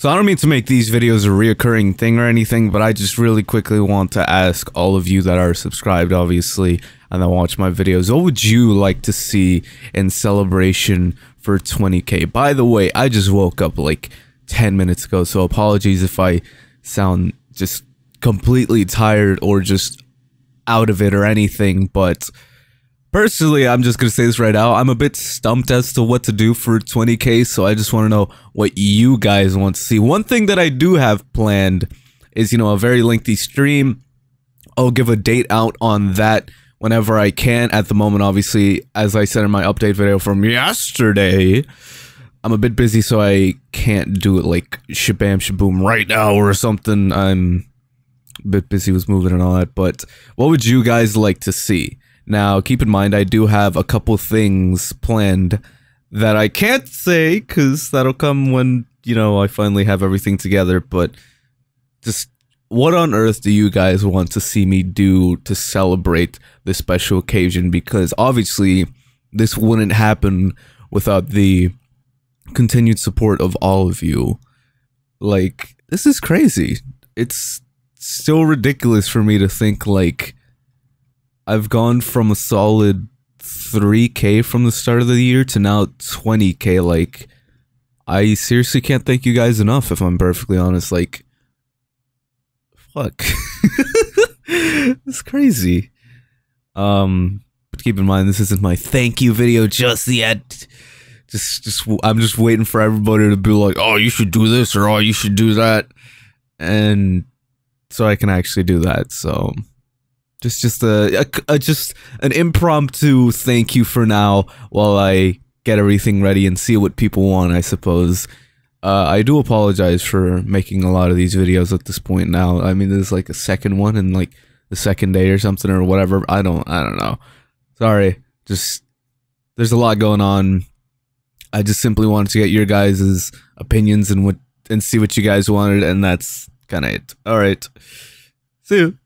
So I don't mean to make these videos a reoccurring thing or anything, but I just really quickly want to ask all of you that are subscribed, obviously, and that watch my videos, what would you like to see in celebration for 20k? By the way, I just woke up like 10 minutes ago, so apologies if I sound just completely tired or just out of it or anything, but Personally, I'm just gonna say this right now. I'm a bit stumped as to what to do for 20k, so I just want to know what you guys want to see. One thing that I do have planned is, you know, a very lengthy stream. I'll give a date out on that whenever I can. At the moment, obviously, as I said in my update video from yesterday, I'm a bit busy, so I can't do it like shabam shaboom right now or something. I'm a bit busy with moving and all that. But what would you guys like to see? Now, keep in mind, I do have a couple things planned that I can't say because that'll come when, you know, I finally have everything together. But just what on earth do you guys want to see me do to celebrate this special occasion? Because obviously, this wouldn't happen without the continued support of all of you. Like, this is crazy. It's still ridiculous for me to think, like, I've gone from a solid 3k from the start of the year to now 20k like I seriously can't thank you guys enough if I'm perfectly honest like fuck it's crazy um but keep in mind this isn't my thank you video just yet just just I'm just waiting for everybody to be like oh you should do this or oh you should do that and so I can actually do that so just, just a, a, a just an impromptu thank you for now while I get everything ready and see what people want. I suppose. Uh, I do apologize for making a lot of these videos at this point now. I mean, there's like a second one and like the second day or something or whatever. I don't, I don't know. Sorry. Just, there's a lot going on. I just simply wanted to get your guys' opinions and what, and see what you guys wanted. And that's kind of it. All right. See you.